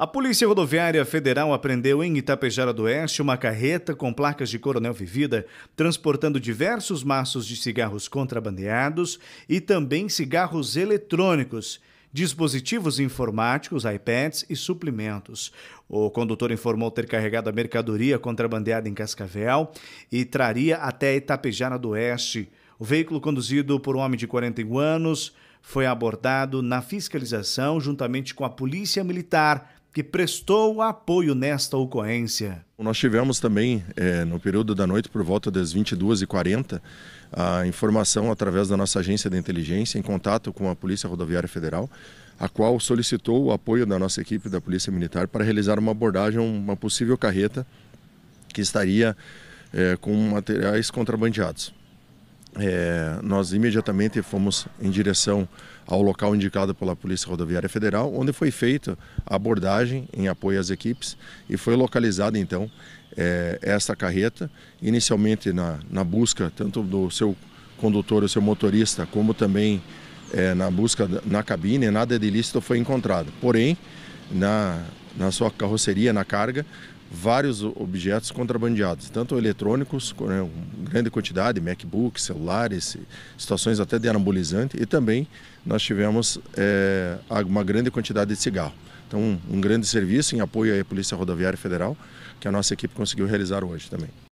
A Polícia Rodoviária Federal apreendeu em Itapejara do Oeste uma carreta com placas de Coronel Vivida, transportando diversos maços de cigarros contrabandeados e também cigarros eletrônicos, dispositivos informáticos, iPads e suplementos. O condutor informou ter carregado a mercadoria contrabandeada em Cascavel e traria até Itapejara do Oeste. O veículo conduzido por um homem de 41 anos foi abordado na fiscalização juntamente com a Polícia Militar que prestou apoio nesta ocorrência. Nós tivemos também, é, no período da noite, por volta das 22h40, a informação através da nossa agência de inteligência, em contato com a Polícia Rodoviária Federal, a qual solicitou o apoio da nossa equipe da Polícia Militar para realizar uma abordagem a uma possível carreta que estaria é, com materiais contrabandeados é, nós imediatamente fomos em direção ao local indicado pela Polícia Rodoviária Federal, onde foi feita a abordagem em apoio às equipes e foi localizada então é, esta carreta, inicialmente na, na, busca tanto do seu condutor, o seu motorista, como também é, na busca na cabine, nada de ilícito foi encontrado. Porém, na, na sua carroceria, na carga, vários objetos contrabandeados, tanto eletrônicos, com né, grande quantidade, MacBooks, celulares, situações até de anabolizante, e também nós tivemos é, uma grande quantidade de cigarro. Então, um grande serviço em apoio à Polícia Rodoviária Federal, que a nossa equipe conseguiu realizar hoje também.